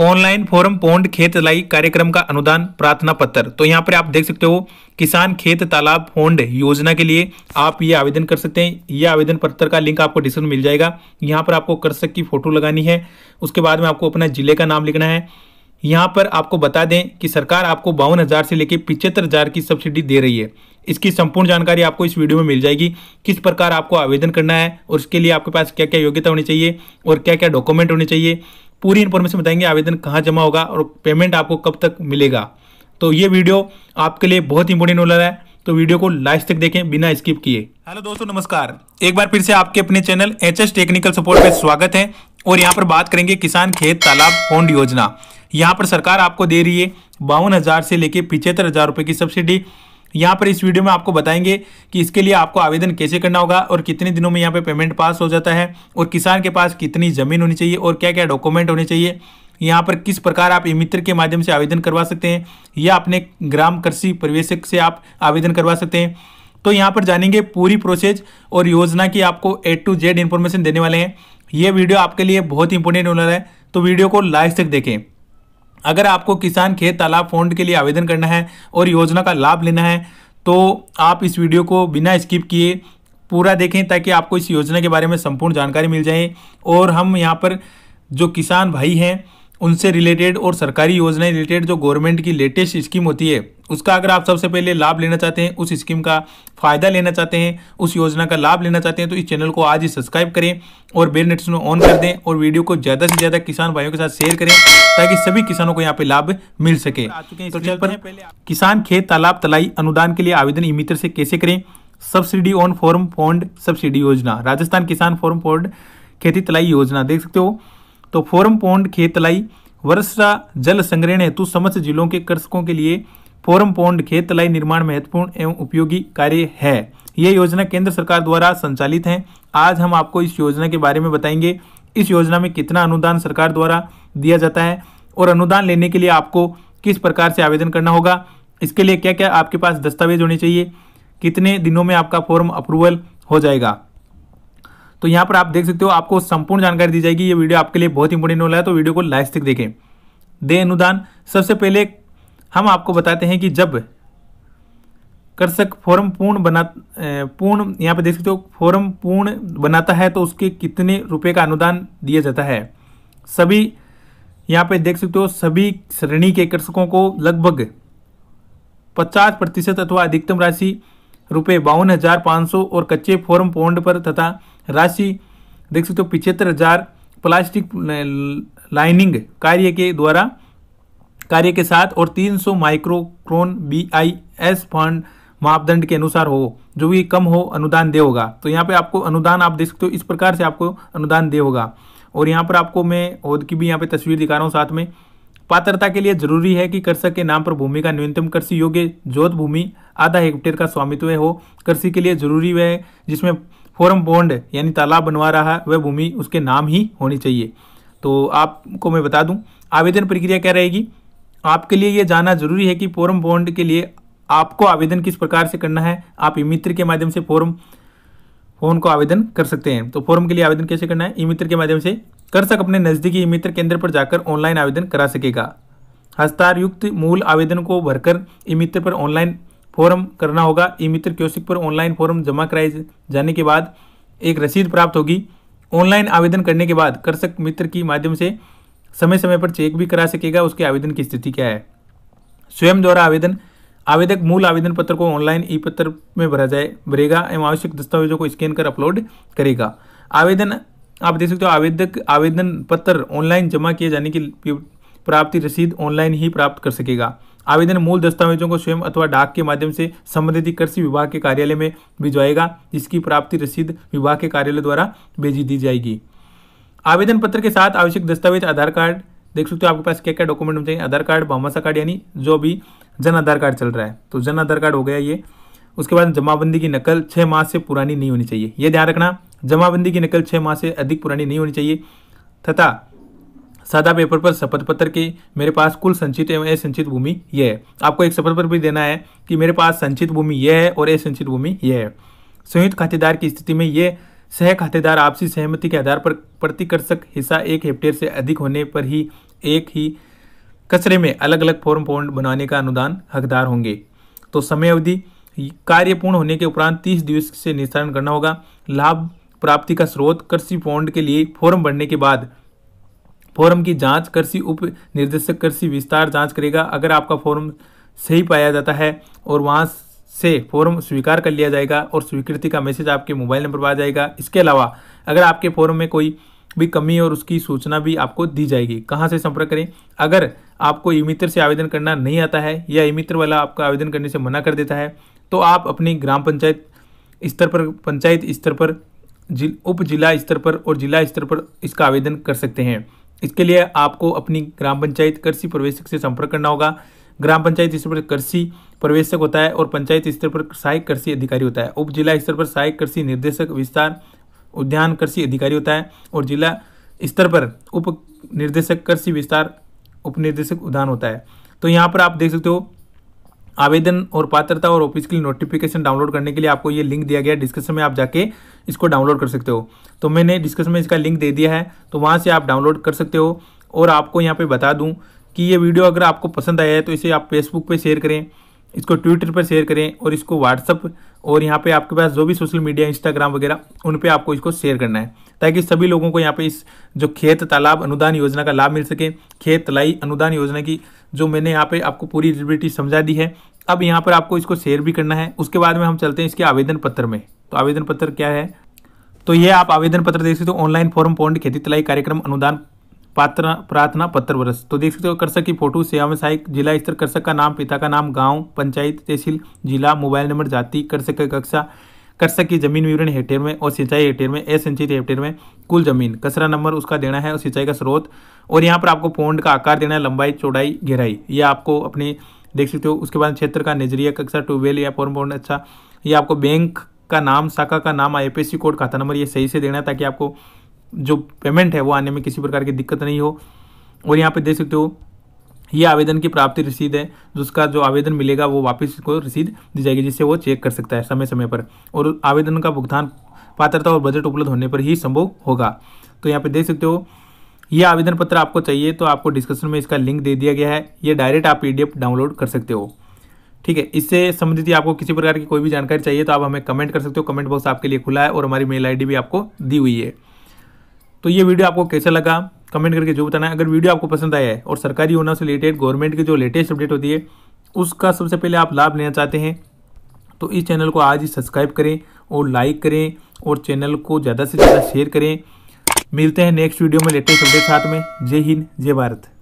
online forum pond खेत लाई कार्यक्रम का अनुदान प्रार्थना पत्र तो यहाँ पर आप देख सकते हो किसान खेत तालाब फोंड योजना के लिए आप ये आवेदन कर सकते हैं ये आवेदन पत्र का लिंक आपको डिस्क्रिप्शन मिल जाएगा यहाँ पर आपको कृषक की फ़ोटो लगानी है उसके बाद में आपको अपना जिले का नाम लिखना है यहाँ पर आपको बता दें कि सरकार आपको बावन हज़ार से लेकर पिचहत्तर हज़ार की सब्सिडी दे रही है इसकी संपूर्ण जानकारी आपको इस वीडियो में मिल जाएगी किस प्रकार आपको आवेदन करना है और उसके लिए आपके पास क्या क्या योग्यता होनी चाहिए और क्या क्या डॉक्यूमेंट होने चाहिए पूरी इन्फॉर्मेशन बताएंगे आवेदन कहाँ जमा होगा और पेमेंट आपको कब तक मिलेगा तो ये वीडियो आपके लिए बहुत इंपॉर्टेंट होने वाला है तो वीडियो को लास्ट तक देखें बिना स्किप किए हेलो दोस्तों नमस्कार एक बार फिर से आपके अपने channel H S technical support पे स्वागत है और यहाँ पर बात करेंगे किसान खेत तालाब फोन्ड योजना यहाँ पर सरकार आपको दे रही है बावन हजार से लेकर पिछहत्तर हजार रुपये की सब्सिडी यहाँ पर इस वीडियो में आपको बताएंगे कि इसके लिए आपको आवेदन कैसे करना होगा और कितने दिनों में यहाँ पे पेमेंट पास हो जाता है और किसान के पास कितनी ज़मीन होनी चाहिए और क्या क्या डॉक्यूमेंट होने चाहिए यहाँ पर किस प्रकार आप ई मित्र के माध्यम से आवेदन करवा सकते हैं या अपने ग्राम कृषि परिवेशक से आप आवेदन करवा सकते हैं तो यहाँ पर जानेंगे पूरी प्रोसेस और योजना की आपको ए टू जेड इन्फॉर्मेशन देने वाले हैं ये वीडियो आपके लिए बहुत इंपॉर्टेंट होने वाला है तो वीडियो को लाइव तक देखें अगर आपको किसान खेत तालाब फंड के लिए आवेदन करना है और योजना का लाभ लेना है तो आप इस वीडियो को बिना स्किप किए पूरा देखें ताकि आपको इस योजना के बारे में संपूर्ण जानकारी मिल जाए और हम यहाँ पर जो किसान भाई हैं उनसे रिलेटेड और सरकारी योजनाएं रिलेटेड जो गवर्नमेंट की लेटेस्ट स्कीम होती है उसका अगर आप सबसे पहले लाभ लेना चाहते हैं उस स्कीम का फायदा लेना चाहते हैं उस योजना का लाभ लेना चाहते हैं तो इस चैनल को आज ही सब्सक्राइब करें और बेल नोटिस ऑन कर दें और वीडियो को ज़्यादा से ज़्यादा किसान भाइयों के साथ शेयर करें ताकि सभी किसानों को यहाँ पे लाभ मिल सके तो पर किसान खेत तालाब तलाई अनुदान के लिए आवेदन ई मित्र से कैसे करें subsidy on farm pond subsidy योजना राजस्थान किसान फॉर्म फॉन्ड खेती तलाई योजना देख सकते हो तो फोरम पौंड खेतलाई वर्षा जल संग्रहण हेतु समस्त जिलों के कृषकों के लिए फोरम पौंड खेत लाई निर्माण महत्वपूर्ण एवं उपयोगी कार्य है यह योजना केंद्र सरकार द्वारा संचालित है आज हम आपको इस योजना के बारे में बताएंगे इस योजना में कितना अनुदान सरकार द्वारा दिया जाता है और अनुदान लेने के लिए आपको किस प्रकार से आवेदन करना होगा इसके लिए क्या क्या आपके पास दस्तावेज होने चाहिए कितने दिनों में आपका फॉर्म अप्रूवल हो जाएगा तो यहाँ पर आप देख सकते हो आपको संपूर्ण जानकारी दी जाएगी ये वीडियो आपके लिए बहुत इंपॉर्टेंट वाला है तो वीडियो को लास्ट तक देखें दे अनुदान सबसे पहले हम आपको बताते हैं कि जब कर्षक फॉर्म पूर्ण बना पूर्ण यहाँ पर देख सकते हो फॉर्म पूर्ण बनाता है तो उसके कितने रुपए का अनुदान दिया जाता है सभी यहाँ पर देख सकते हो सभी श्रेणी के कृषकों को लगभग 50 प्रतिशत अथवा अधिकतम राशि रुपये बावन हजार पाँच सौ और कच्चे फॉर्म पौंड पर तथा राशि देख सकते हो पिछहत्तर हजार प्लास्टिक लाइनिंग कार्य के द्वारा कार्य के साथ और 300 माइक्रोक्रोन बीआईएस फंड मापदंड के अनुसार हो जो भी कम हो अनुदान दे होगा तो यहाँ पे आपको अनुदान आप देख सकते हो इस प्रकार से आपको अनुदान दे होगा और यहाँ पर आपको मैं और की भी यहाँ पे तस्वीर दिखा रहा हूँ साथ में पात्रता के लिए जरूरी है कि कृषक के नाम पर भूमि का न्यूनतम कृषि योग्य जोत भूमि आधा हेक्टेयर का स्वामित्व हो कृषि के लिए जरूरी है जिसमें फॉरम बॉन्ड यानी तालाब बनवा रहा है वह भूमि उसके नाम ही होनी चाहिए तो आपको मैं बता दूं आवेदन प्रक्रिया क्या रहेगी आपके लिए यह जानना जरूरी है कि फॉरम बॉन्ड के लिए आपको आवेदन किस प्रकार से करना है आप ई मित्र के माध्यम से फॉरम फोन को आवेदन कर सकते हैं तो फॉर्म के लिए आवेदन कैसे करना है ई मित्र के माध्यम से कर सक अपने नज़दीकी ई मित्र केंद्र पर जाकर ऑनलाइन आवेदन करा सकेगा हस्तारयुक्त मूल आवेदन को भरकर ई मित्र पर ऑनलाइन फॉर्म करना होगा ई मित्र क्योसिक पर ऑनलाइन फॉर्म जमा कराए जाने के बाद एक रसीद प्राप्त होगी ऑनलाइन आवेदन करने के बाद कृषक मित्र की माध्यम से समय समय पर चेक भी करा सकेगा उसके आवेदन की स्थिति क्या है स्वयं द्वारा आवेदन आवेदक मूल आवेदन पत्र को ऑनलाइन ई पत्र में भरा जाए भरेगा एवं आवश्यक दस्तावेजों को स्कैन कर अपलोड करेगा आवेदन आप देख सकते हो आवेदक आवेदन पत्र ऑनलाइन जमा किए जाने की प्राप्ति रसीद ऑनलाइन ही प्राप्त कर सकेगा आवेदन मूल दस्तावेजों को स्वयं अथवा डाक के माध्यम से संबंधित कृषि विभाग के कार्यालय में भिजवाएगा जिसकी प्राप्ति रसीद विभाग के कार्यालय द्वारा भेजी दी जाएगी आवेदन पत्र के साथ आवश्यक दस्तावेज आधार कार्ड देख सकते हो आपके पास क्या क्या डॉक्यूमेंट होने चाहिए आधार कार्ड भामासा कार्ड यानी जो अभी जन आधार कार्ड चल रहा है तो जन आधार कार्ड हो गया ये उसके बाद जमाबंदी की नकल छः माह से पुरानी नहीं होनी चाहिए यह ध्यान रखना जमाबंदी की नकल छः माह से अधिक पुरानी नहीं होनी चाहिए तथा सादा पेपर पर शपथ पत्र की मेरे पास कुल संचित एवं असंचित भूमि यह है आपको एक शपथ पत्र भी देना है कि मेरे पास संचित भूमि यह है और असंचित भूमि यह है संयुक्त खातेदार की स्थिति में ये सह खातेदार आपसी सहमति के आधार पर प्रतिकर्षक हिस्सा एक हेक्टेयर से अधिक होने पर ही एक ही कचरे में अलग अलग फॉर्म पॉइंट बनाने का अनुदान हकदार होंगे तो समय अवधि कार्य पूर्ण होने के उपरांत तीस दिवस से निर्धारण करना होगा लाभ प्राप्ति का स्रोत कृषि पौंड के लिए फॉर्म भरने के बाद फॉर्म की जांच कृषि उप निर्देशक कृषि विस्तार जांच करेगा अगर आपका फॉर्म सही पाया जाता है और वहाँ से फॉर्म स्वीकार कर लिया जाएगा और स्वीकृति का मैसेज आपके मोबाइल नंबर पर आ जाएगा इसके अलावा अगर आपके फॉर्म में कोई भी कमी और उसकी सूचना भी आपको दी जाएगी कहाँ से संपर्क करें अगर आपको ई मित्र से आवेदन करना नहीं आता है या ई मित्र वाला आपका आवेदन करने से मना कर देता है तो आप अपनी ग्राम पंचायत स्तर पर पंचायत स्तर पर जिल उप जिला स्तर पर और जिला स्तर पर इसका आवेदन कर सकते हैं इसके लिए आपको अपनी ग्राम पंचायत कृषि प्रवेशक से संपर्क करना होगा ग्राम पंचायत स्तर पर कृषि प्रवेशक होता है और पंचायत स्तर पर सहायक कृषि अधिकारी होता है उप जिला स्तर पर सहायक कृषि निर्देशक विस्तार उद्यान कृषि अधिकारी होता है और जिला स्तर पर उप निर्देशक कृषि विस्तार उप निर्देशक उद्यान होता है तो यहाँ पर आप देख सकते हो आवेदन और पात्रता और ऑफिस के लिए नोटिफिकेशन डाउनलोड करने के लिए आपको ये लिंक दिया गया है डिस्क्रिप्शन में आप जाके इसको डाउनलोड कर सकते हो तो मैंने डिस्क्रिप्शन में इसका लिंक दे दिया है तो वहाँ से आप डाउनलोड कर सकते हो और आपको यहाँ पर बता दूँ कि ये वीडियो अगर आपको पसंद आया है तो इसे आप फेसबुक पर शेयर करें इसको ट्विटर पर शेयर करें और इसको व्हाट्सअप और यहाँ पे आपके पास जो भी सोशल मीडिया इंस्टाग्राम वगैरह उन पे आपको इसको शेयर करना है ताकि सभी लोगों को यहाँ पे इस जो खेत तालाब अनुदान योजना का लाभ मिल सके खेत तलाई अनुदान योजना की जो मैंने यहाँ पे आपको पूरी एलिजिबिलिटी समझा दी है अब यहाँ पर आपको इसको शेयर भी करना है उसके बाद में हम चलते हैं इसके आवेदन पत्र में तो आवेदन पत्र क्या है तो ये आप आवेदन पत्र देख सकते हो ऑनलाइन फॉर्म पॉन्ड खेती तलाई कार्यक्रम अनुदान पात्र प्रार्थना पत्र वर्ष तो देख सकते हो कृषक की फोटो सेवा में सहायक जिला स्तर कृषक का नाम पिता का नाम गांव पंचायत तहसील जिला मोबाइल नंबर जाति कृषक की कक्षा कृषक की जमीन विवरण हेक्टेयर में और सिंचाई हेक्टेयर में असिंचित हेक्टेयर में कुल जमीन कचरा नंबर उसका देना है और सिंचाई का स्रोत और यहाँ पर आपको पौंड का आकार देना है लंबाई चौड़ाई गहराई ये आपको अपने देख सकते हो उसके बाद क्षेत्र का नजरिया कक्षा ट्यूबवेल या फॉर्म पौंड अच्छा ये आपको बैंक का नाम शाखा का नाम आई कोड खाता नंबर ये सही से देना है ताकि आपको जो पेमेंट है वो आने में किसी प्रकार की दिक्कत नहीं हो और यहाँ पे देख सकते हो ये आवेदन की प्राप्ति रसीद है जिसका जो आवेदन मिलेगा वो वापस को रसीद दी जाएगी जिससे वो चेक कर सकता है समय समय पर और आवेदन का भुगतान पात्रता और बजट उपलब्ध होने पर ही संभव होगा तो यहाँ पे देख सकते हो ये आवेदन पत्र आपको चाहिए तो आपको डिस्क्रिप्शन में इसका लिंक दे दिया गया है ये डायरेक्ट आप पी डाउनलोड कर सकते हो ठीक है इससे संबंधित आपको किसी प्रकार की कोई भी जानकारी चाहिए तो आप हमें कमेंट कर सकते हो कमेंट बॉक्स आपके लिए खुला है और हमारी मेल आई भी आपको दी हुई है तो ये वीडियो आपको कैसा लगा कमेंट करके जो बताना है अगर वीडियो आपको पसंद आया है और सरकारी योजना से रिलेटेड गवर्नमेंट की जो लेटेस्ट अपडेट होती है उसका सबसे पहले आप लाभ लेना चाहते हैं तो इस चैनल को आज ही सब्सक्राइब करें और लाइक करें और चैनल को ज़्यादा से ज़्यादा शेयर करें मिलते हैं नेक्स्ट वीडियो में लेटेस्ट अपडेट साथ में जय हिंद जय भारत